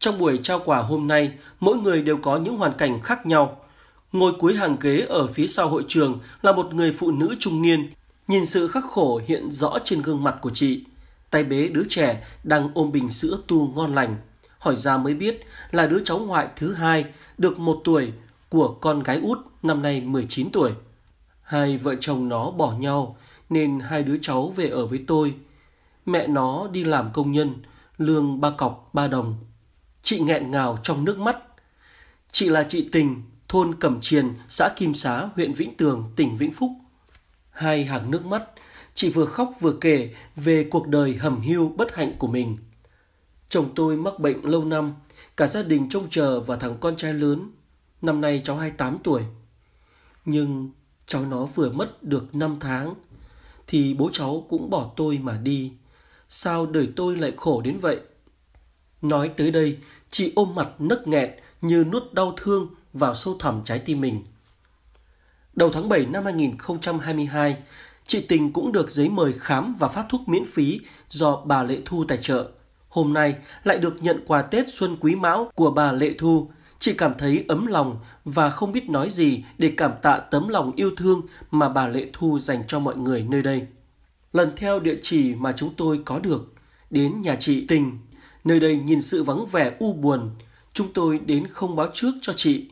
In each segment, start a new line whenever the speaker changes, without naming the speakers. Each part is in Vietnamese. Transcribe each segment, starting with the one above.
Trong buổi trao quà hôm nay, mỗi người đều có những hoàn cảnh khác nhau. Ngồi cuối hàng ghế ở phía sau hội trường là một người phụ nữ trung niên, nhìn sự khắc khổ hiện rõ trên gương mặt của chị. Tay bế đứa trẻ đang ôm bình sữa tu ngon lành. Hỏi ra mới biết là đứa cháu ngoại thứ hai, được một tuổi, của con gái út năm nay 19 tuổi. Hai vợ chồng nó bỏ nhau nên hai đứa cháu về ở với tôi. Mẹ nó đi làm công nhân, lương ba cọc ba đồng Chị nghẹn ngào trong nước mắt. Chị là chị Tình, thôn Cẩm Triền, xã Kim Xá, huyện Vĩnh Tường, tỉnh Vĩnh Phúc. Hai hàng nước mắt, chị vừa khóc vừa kể về cuộc đời hầm hưu bất hạnh của mình. Chồng tôi mắc bệnh lâu năm, cả gia đình trông chờ vào thằng con trai lớn. Năm nay cháu 28 tuổi. Nhưng cháu nó vừa mất được 5 tháng thì bố cháu cũng bỏ tôi mà đi. Sao đời tôi lại khổ đến vậy? Nói tới đây, Chị ôm mặt nức nghẹn như nuốt đau thương vào sâu thẳm trái tim mình. Đầu tháng 7 năm 2022, chị Tình cũng được giấy mời khám và phát thuốc miễn phí do bà Lệ Thu tài trợ. Hôm nay lại được nhận quà Tết Xuân Quý Mão của bà Lệ Thu. Chị cảm thấy ấm lòng và không biết nói gì để cảm tạ tấm lòng yêu thương mà bà Lệ Thu dành cho mọi người nơi đây. Lần theo địa chỉ mà chúng tôi có được, đến nhà chị Tình Nơi đây nhìn sự vắng vẻ u buồn, chúng tôi đến không báo trước cho chị.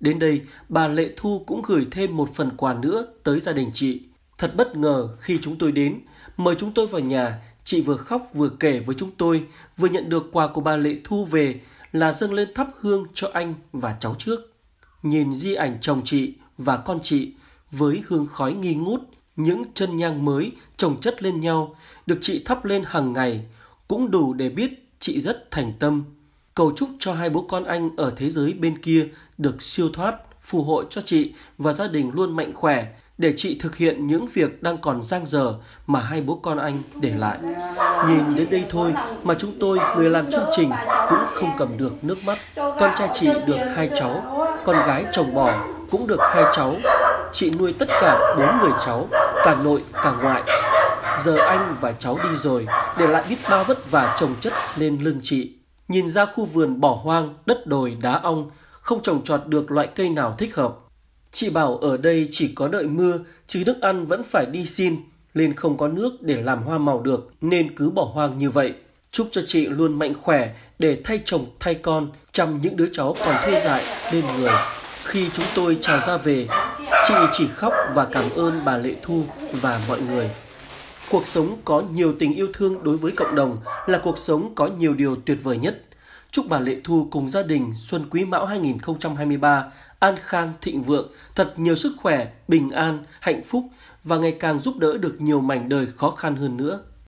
Đến đây, bà Lệ Thu cũng gửi thêm một phần quà nữa tới gia đình chị. Thật bất ngờ khi chúng tôi đến, mời chúng tôi vào nhà, chị vừa khóc vừa kể với chúng tôi, vừa nhận được quà của bà Lệ Thu về là dâng lên thắp hương cho anh và cháu trước. Nhìn di ảnh chồng chị và con chị với hương khói nghi ngút, những chân nhang mới trồng chất lên nhau được chị thắp lên hàng ngày cũng đủ để biết chị rất thành tâm. Cầu chúc cho hai bố con anh ở thế giới bên kia được siêu thoát, phù hộ cho chị và gia đình luôn mạnh khỏe để chị thực hiện những việc đang còn dang dở mà hai bố con anh để lại. Nhìn đến đây thôi mà chúng tôi, người làm chương trình, cũng không cầm được nước mắt. Con trai chị được hai cháu, con gái chồng bỏ cũng được hai cháu. Chị nuôi tất cả bốn người cháu, cả nội, cả ngoại, giờ anh và cháu đi rồi, để lại biết bao vất vả trồng chất lên lưng chị. Nhìn ra khu vườn bỏ hoang, đất đồi, đá ong, không trồng trọt được loại cây nào thích hợp. Chị bảo ở đây chỉ có đợi mưa, chứ thức ăn vẫn phải đi xin, nên không có nước để làm hoa màu được, nên cứ bỏ hoang như vậy. Chúc cho chị luôn mạnh khỏe để thay chồng thay con, chăm những đứa cháu còn thuê dại bên người. Khi chúng tôi chào ra về, chị chỉ khóc và cảm ơn bà Lệ Thu và mọi người. Cuộc sống có nhiều tình yêu thương đối với cộng đồng là cuộc sống có nhiều điều tuyệt vời nhất. Chúc bà Lệ Thu cùng gia đình Xuân Quý Mão 2023 an khang thịnh vượng, thật nhiều sức khỏe, bình an, hạnh phúc và ngày càng giúp đỡ được nhiều mảnh đời khó khăn hơn nữa.